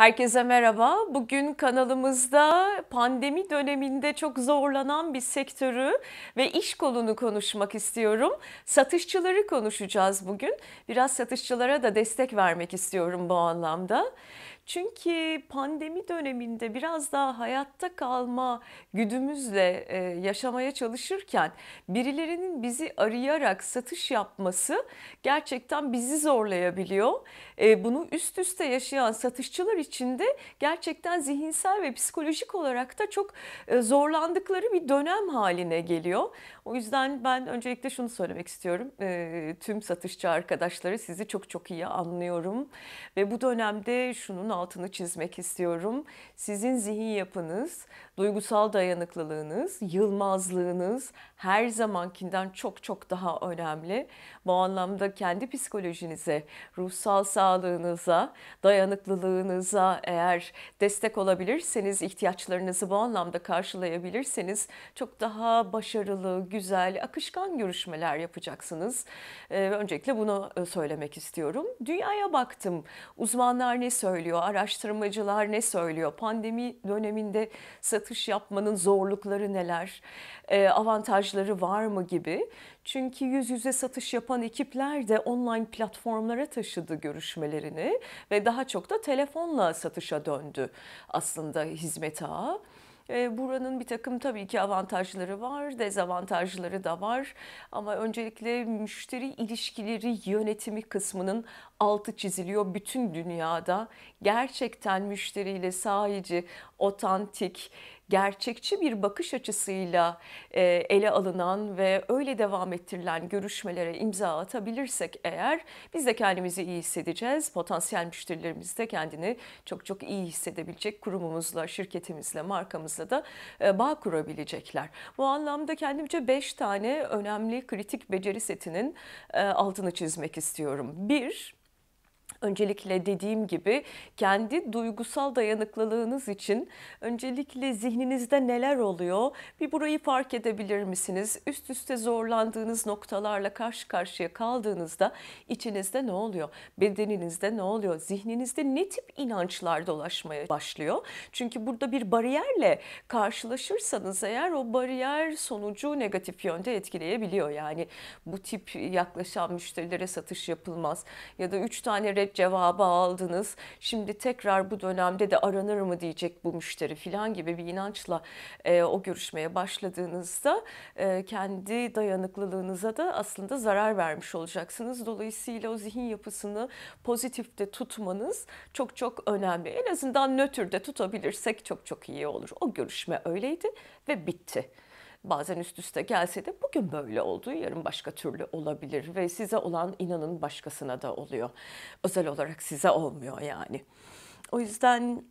Herkese merhaba. Bugün kanalımızda pandemi döneminde çok zorlanan bir sektörü ve iş kolunu konuşmak istiyorum. Satışçıları konuşacağız bugün. Biraz satışçılara da destek vermek istiyorum bu anlamda. Çünkü pandemi döneminde biraz daha hayatta kalma güdümüzle e, yaşamaya çalışırken birilerinin bizi arayarak satış yapması gerçekten bizi zorlayabiliyor. E, bunu üst üste yaşayan satışçılar için de gerçekten zihinsel ve psikolojik olarak da çok e, zorlandıkları bir dönem haline geliyor. O yüzden ben öncelikle şunu söylemek istiyorum. E, tüm satışçı arkadaşları sizi çok çok iyi anlıyorum. Ve bu dönemde şunun altını çizmek istiyorum. Sizin zihin yapınız, duygusal dayanıklılığınız, yılmazlığınız her zamankinden çok çok daha önemli. Bu anlamda kendi psikolojinize, ruhsal sağlığınıza, dayanıklılığınıza eğer destek olabilirseniz, ihtiyaçlarınızı bu anlamda karşılayabilirseniz çok daha başarılı, güzel güzel, akışkan görüşmeler yapacaksınız. Ee, öncelikle bunu e, söylemek istiyorum. Dünyaya baktım. Uzmanlar ne söylüyor? Araştırmacılar ne söylüyor? Pandemi döneminde satış yapmanın zorlukları neler? Ee, avantajları var mı gibi. Çünkü yüz yüze satış yapan ekipler de online platformlara taşıdı görüşmelerini ve daha çok da telefonla satışa döndü aslında hizmet ağı. Ee, buranın bir takım tabii ki avantajları var, dezavantajları da var. Ama öncelikle müşteri ilişkileri yönetimi kısmının altı çiziliyor bütün dünyada. Gerçekten müşteriyle sahici, otantik, gerçekçi bir bakış açısıyla e, ele alınan ve öyle devam ettirilen görüşmelere imza atabilirsek eğer biz de kendimizi iyi hissedeceğiz. Potansiyel müşterilerimiz de kendini çok çok iyi hissedebilecek kurumumuzla, şirketimizle, markamızla da e, bağ kurabilecekler. Bu anlamda kendimce 5 tane önemli kritik beceri setinin e, altını çizmek istiyorum. Bir, Öncelikle dediğim gibi kendi duygusal dayanıklılığınız için öncelikle zihninizde neler oluyor? Bir burayı fark edebilir misiniz? Üst üste zorlandığınız noktalarla karşı karşıya kaldığınızda içinizde ne oluyor? Bedeninizde ne oluyor? Zihninizde ne tip inançlar dolaşmaya başlıyor? Çünkü burada bir bariyerle karşılaşırsanız eğer o bariyer sonucu negatif yönde etkileyebiliyor. Yani bu tip yaklaşan müşterilere satış yapılmaz ya da üç tane red evet cevabı aldınız. Şimdi tekrar bu dönemde de aranır mı diyecek bu müşteri filan gibi bir inançla e, o görüşmeye başladığınızda e, kendi dayanıklılığınıza da aslında zarar vermiş olacaksınız. Dolayısıyla o zihin yapısını pozitifte tutmanız çok çok önemli. En azından nötrde tutabilirsek çok çok iyi olur. O görüşme öyleydi ve bitti bazen üst üste gelse de bugün böyle oldu, yarın başka türlü olabilir ve size olan inanın başkasına da oluyor. Özel olarak size olmuyor yani. O yüzden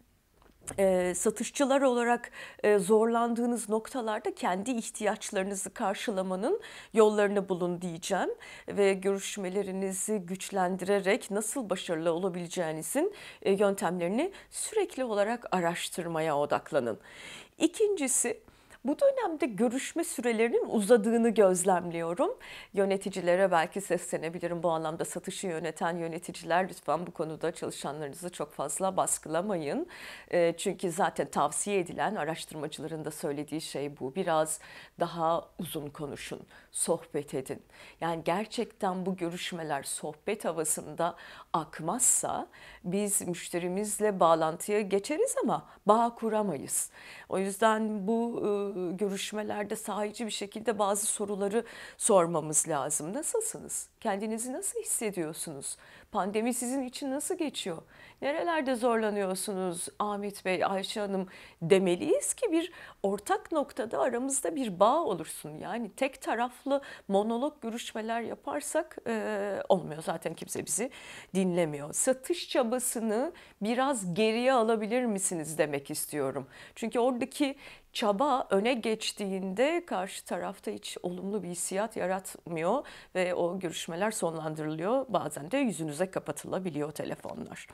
e, satışçılar olarak e, zorlandığınız noktalarda kendi ihtiyaçlarınızı karşılamanın yollarını bulun diyeceğim ve görüşmelerinizi güçlendirerek nasıl başarılı olabileceğinizin e, yöntemlerini sürekli olarak araştırmaya odaklanın. İkincisi bu dönemde görüşme sürelerinin uzadığını gözlemliyorum. Yöneticilere belki seslenebilirim bu anlamda satışı yöneten yöneticiler lütfen bu konuda çalışanlarınızı çok fazla baskılamayın. E, çünkü zaten tavsiye edilen araştırmacıların da söylediği şey bu. Biraz daha uzun konuşun, sohbet edin. Yani gerçekten bu görüşmeler sohbet havasında akmazsa biz müşterimizle bağlantıya geçeriz ama bağ kuramayız. O yüzden bu ıı, e, görüşmelerde sahici bir şekilde bazı soruları sormamız lazım. Nasılsınız? Kendinizi nasıl hissediyorsunuz? Pandemi sizin için nasıl geçiyor? Nerelerde zorlanıyorsunuz Ahmet Bey, Ayşe Hanım demeliyiz ki bir ortak noktada aramızda bir bağ olursun. Yani tek taraflı monolog görüşmeler yaparsak e, olmuyor zaten kimse bizi dinlemiyor. Satış çabasını biraz geriye alabilir misiniz demek istiyorum. Çünkü oradaki çaba öne geçtiğinde karşı tarafta hiç olumlu bir hissiyat yaratmıyor ve o görüşmeler sonlandırılıyor. Bazen de yüzünüze kapatılabiliyor telefonlar.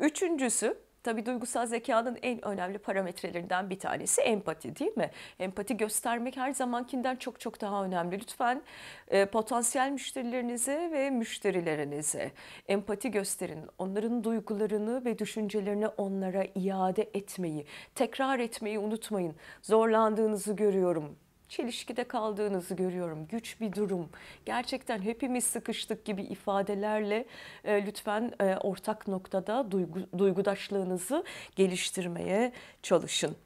Üçüncüsü Tabii duygusal zekanın en önemli parametrelerinden bir tanesi empati değil mi? Empati göstermek her zamankinden çok çok daha önemli. Lütfen e, potansiyel müşterilerinize ve müşterilerinize empati gösterin. Onların duygularını ve düşüncelerini onlara iade etmeyi, tekrar etmeyi unutmayın. Zorlandığınızı görüyorum çelişkide kaldığınızı görüyorum. Güç bir durum. Gerçekten hepimiz sıkıştık gibi ifadelerle e, lütfen e, ortak noktada duygu, duygudaşlığınızı geliştirmeye çalışın.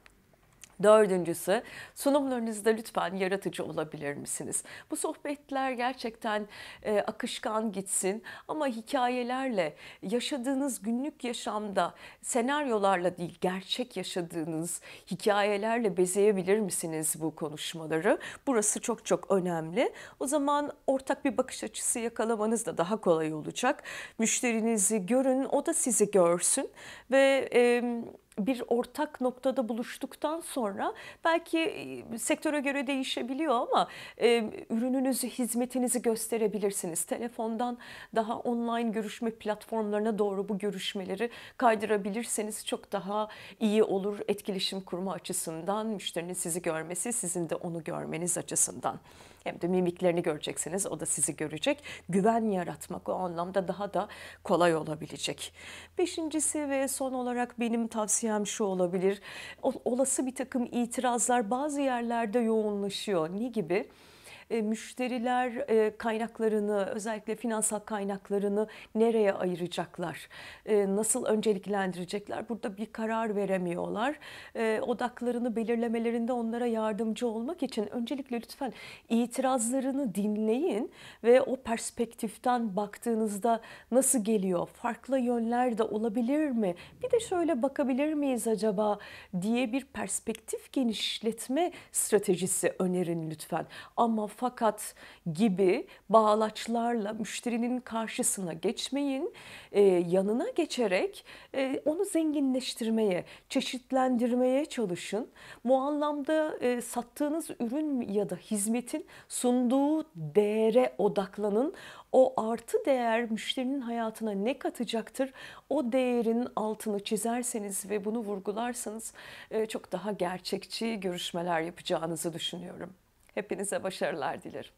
Dördüncüsü sunumlarınızda lütfen yaratıcı olabilir misiniz? Bu sohbetler gerçekten e, akışkan gitsin ama hikayelerle yaşadığınız günlük yaşamda senaryolarla değil gerçek yaşadığınız hikayelerle bezeyebilir misiniz bu konuşmaları? Burası çok çok önemli. O zaman ortak bir bakış açısı yakalamanız da daha kolay olacak. Müşterinizi görün, o da sizi görsün ve e, bir ortak noktada buluştuktan sonra belki e, sektöre göre değişebiliyor ama e, ürününüzü, hizmetinizi gösterebilirsiniz. Telefondan daha online görüşme platformlarına doğru bu görüşmeleri kaydırabilirseniz çok daha iyi olur etkileşim kurma açısından, müşterinin sizi görmesi, sizin de onu görmeniz açısından. Hem de mimiklerini göreceksiniz. O da sizi görecek. Güven yaratmak o anlamda daha da kolay olabilecek. Beşincisi ve son olarak benim tavsiyem şu olabilir. Olası bir takım itirazlar bazı yerlerde yoğunlaşıyor. Ne gibi? E, müşteriler e, kaynaklarını özellikle finansal kaynaklarını nereye ayıracaklar? E, nasıl önceliklendirecekler? Burada bir karar veremiyorlar. odaklarını belirlemelerinde onlara yardımcı olmak için öncelikle lütfen itirazlarını dinleyin ve o perspektiften baktığınızda nasıl geliyor? Farklı yönler de olabilir mi? Bir de şöyle bakabilir miyiz acaba diye bir perspektif genişletme stratejisi önerin lütfen. Ama fakat gibi bağlaçlarla müşterinin karşısına geçmeyin. E, yanına geçerek e, onu zenginleştirmeye, çeşitlendirmeye çalışın. Bu anlamda e, sattığınız ürün ya da hizmetin sunduğu değere odaklanın. O artı değer müşterinin hayatına ne katacaktır? O değerin altını çizerseniz ve bunu vurgularsanız e, çok daha gerçekçi görüşmeler yapacağınızı düşünüyorum. Hepinize başarılar dilerim.